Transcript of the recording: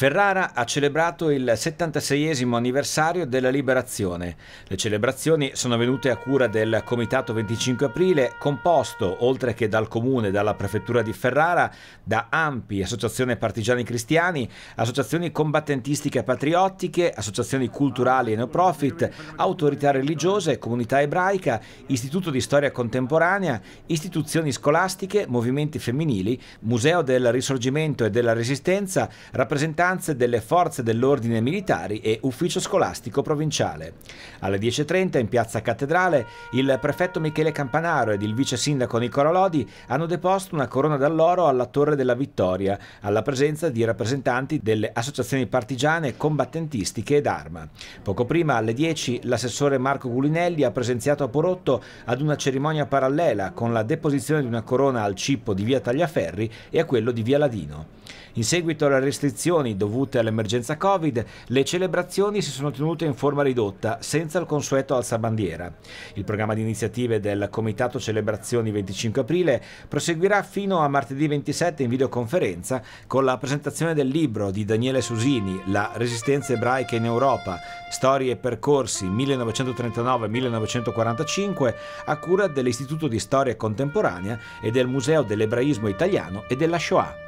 Ferrara ha celebrato il 76 anniversario della liberazione. Le celebrazioni sono venute a cura del Comitato 25 aprile, composto, oltre che dal Comune e dalla Prefettura di Ferrara, da AMPI, associazioni Partigiani Cristiani, associazioni combattentistiche patriottiche, associazioni culturali e no profit, autorità religiose, comunità ebraica, istituto di storia contemporanea, istituzioni scolastiche, movimenti femminili, museo del risorgimento e della resistenza, rappresentanti rappresentanze delle forze dell'ordine militari e ufficio scolastico provinciale. Alle 10.30 in piazza Cattedrale il prefetto Michele Campanaro ed il vice sindaco Nicola Lodi hanno deposto una corona d'alloro alla Torre della Vittoria, alla presenza di rappresentanti delle associazioni partigiane combattentistiche ed arma. Poco prima, alle 10, l'assessore Marco Gulinelli ha presenziato a Porotto ad una cerimonia parallela con la deposizione di una corona al cippo di via Tagliaferri e a quello di via Ladino. In seguito alle restrizioni dovute all'emergenza Covid, le celebrazioni si sono tenute in forma ridotta, senza il consueto alzabandiera. Il programma di iniziative del Comitato Celebrazioni 25 aprile proseguirà fino a martedì 27 in videoconferenza con la presentazione del libro di Daniele Susini, La resistenza ebraica in Europa, storie e percorsi 1939-1945, a cura dell'Istituto di Storia Contemporanea e del Museo dell'Ebraismo Italiano e della Shoah.